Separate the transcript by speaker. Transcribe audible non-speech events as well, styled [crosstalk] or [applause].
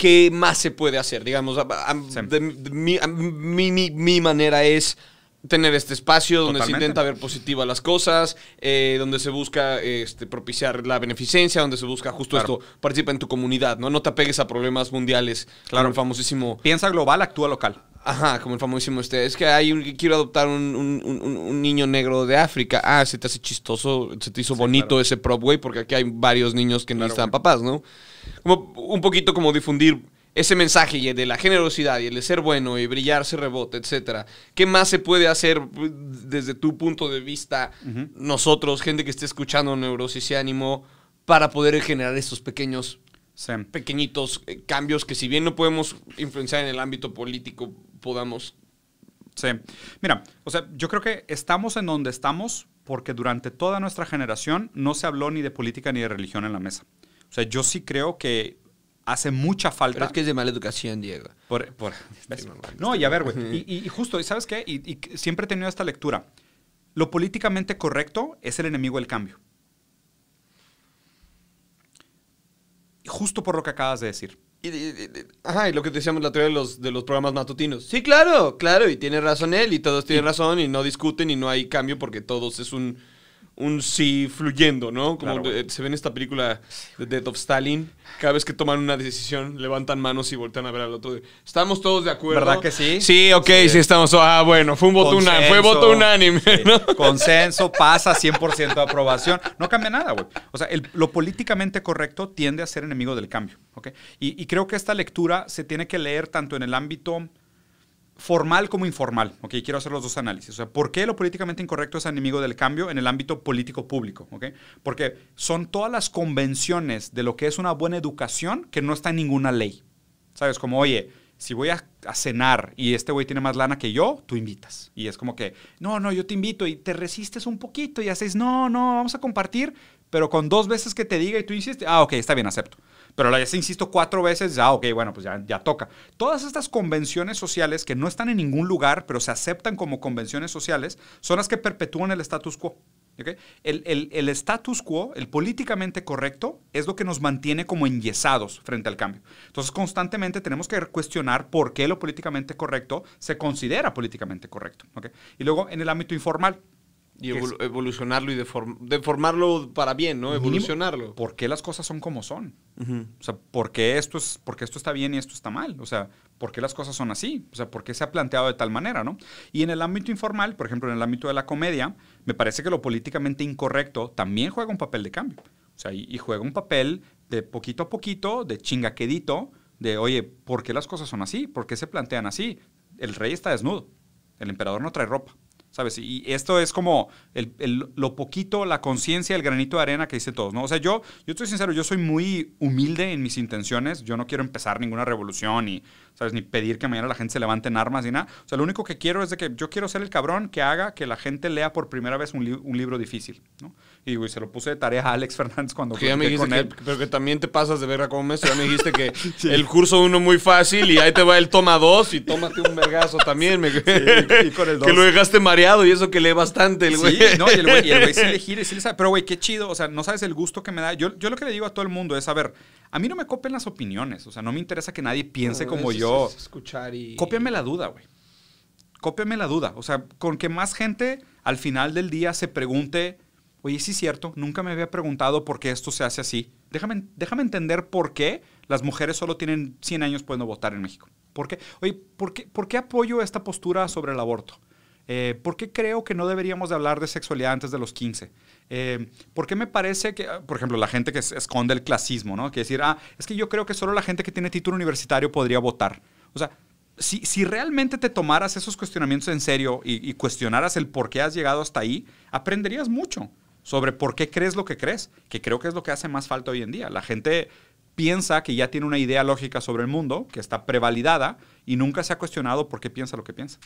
Speaker 1: ¿qué más se puede hacer? Digamos, mi, mi, manera es tener este espacio donde se intenta ver positiva las cosas, eh, donde se busca este, propiciar la beneficencia, donde se busca justo esto, participa en tu comunidad, ¿no? No te apegues a problemas mundiales. Claro. famosísimo... Piensa global, actúa local. Ajá, como el famosísimo este. Es que hay un, quiero adoptar un, niño negro de África. Ah, se te hace chistoso, se te hizo bonito ese prop, güey, porque aquí hay varios niños que no están papás, ¿no? Como un poquito como difundir ese mensaje de la generosidad y el de ser bueno y brillarse rebote, etcétera. ¿Qué más se puede hacer desde tu punto de vista, nosotros, gente que esté escuchando Neurosis y Ánimo, para poder generar estos pequeños, pequeñitos eh, cambios que si bien no podemos influenciar en el ámbito político podamos. Sí,
Speaker 2: mira, o sea, yo creo que estamos en donde estamos porque durante toda nuestra generación no se habló ni de política ni de religión en la mesa. O sea, yo sí creo que hace mucha falta. es que es de mala educación, Diego. Por, por, no, y a ver, güey. Y, y, justo, ¿sabes qué? y siempre he tenido esta lectura. Lo políticamente correcto es el enemigo del cambio.
Speaker 1: Justo por lo que acabas de decir. Y, ajá, y lo que decíamos la teoría de los, de los programas matutinos. Sí, claro, claro, y tiene razón él, y todos tienen razón, y no discuten, y no hay cambio porque todos es un un sí fluyendo, ¿no? Como se ve en esta película de Death of Stalin, cada vez que toman una decisión, levantan manos y voltean a ver al otro. Estamos todos de acuerdo. ¿Verdad que sí? Sí, ok, sí, estamos. Ah, bueno, fue un voto unánime. voto unánime,
Speaker 2: Consenso, pasa, 100% de aprobación. No cambia nada, güey. O sea, lo políticamente correcto tiende a ser enemigo del cambio, ¿ok? y creo que esta lectura se tiene que leer tanto en el ámbito formal como informal. Ok, quiero hacer los dos análisis. O sea, ¿por qué lo políticamente incorrecto es enemigo del cambio en el ámbito político público? Ok, porque son todas las convenciones de lo que es una buena educación que no está en ninguna ley. ¿Sabes? Como, oye, si voy a, a, cenar y este güey tiene más lana que yo, tú invitas. Y es como que, no, no, yo te invito y te resistes un poquito y haces, no, no, vamos a compartir, pero con dos veces que te diga y tú insistes, ah, ok, está bien, acepto. Pero la ya se insisto cuatro veces, ya, ok, bueno, pues ya, toca. Todas estas convenciones sociales que no están en ningún lugar, pero se aceptan como convenciones sociales, son las que perpetúan el status quo. El, status quo, el políticamente correcto, es lo que nos mantiene como enyesados frente al cambio. Entonces, constantemente tenemos que cuestionar por qué lo políticamente correcto se considera políticamente correcto. Y luego, en el ámbito informal, y evolucionarlo y deformarlo para bien, ¿no? Evolucionarlo. ¿Por qué las cosas son como son? O sea, ¿por qué, esto es, esto está bien y esto está mal? O sea, ¿por qué las cosas son así? O sea, ¿por qué se ha planteado de tal manera, no? Y en el ámbito informal, por ejemplo, en el ámbito de la comedia, me parece que lo políticamente incorrecto también juega un papel de cambio. O sea, y, y juega un papel de poquito a poquito, de chingaquedito, de, oye, ¿por qué las cosas son así? ¿Por qué se plantean así? El rey está desnudo. El emperador no trae ropa. ¿sabes? Y esto es como lo poquito, la conciencia, el granito de arena que dice todos, ¿no? O sea, yo, yo estoy sincero, yo soy muy humilde en mis intenciones, yo no quiero empezar ninguna revolución y, ¿sabes? Ni pedir que mañana la gente se levante en armas ni nada. O sea, lo único que quiero es de que yo quiero ser el cabrón que haga que la gente lea por primera vez un, libro difícil, ¿no? Y, se lo puse de tarea
Speaker 1: a Alex Fernández cuando con él. pero que también te pasas de verga como maestro. Ya me dijiste que [laughs] el curso uno muy fácil y ahí te va el toma dos y tómate un vergazo también. y con el [laughs] Que lo dejaste y eso que lee bastante el güey. no, y el güey, el güey sí le [laughs]
Speaker 2: gira y sí le sabe. Pero güey, qué chido. O sea, no sabes el gusto que me da. Yo, yo lo que le digo a todo el mundo es, a ver, a mí no me copen las opiniones. O sea, no me interesa que nadie piense como yo.
Speaker 1: escuchar y...
Speaker 2: Cópiame la duda, güey. Cópiame la duda. O sea, con que más gente al final del día se pregunte, oye, sí es cierto, nunca me había preguntado por qué esto se hace así. Déjame, déjame entender por qué las mujeres solo tienen 100 años pudiendo votar en México. ¿Por qué? Oye, ¿por ¿por qué apoyo esta postura sobre el aborto? Eh, ¿Por qué creo que no deberíamos de hablar de sexualidad antes de los 15? Eh, ¿Por qué me parece que, ah, por ejemplo, la gente que esconde el clasismo, ¿no? Que decir, ah, es que yo creo que solo la gente que tiene título universitario podría votar. O sea, si, realmente te tomaras esos cuestionamientos en serio y, cuestionaras el por qué has llegado hasta ahí, aprenderías mucho sobre por qué crees lo que crees, que creo que es lo que hace más falta hoy en día. La gente piensa que ya tiene una idea lógica sobre el mundo, que está prevalidada y nunca se ha cuestionado por qué piensa lo que piensa.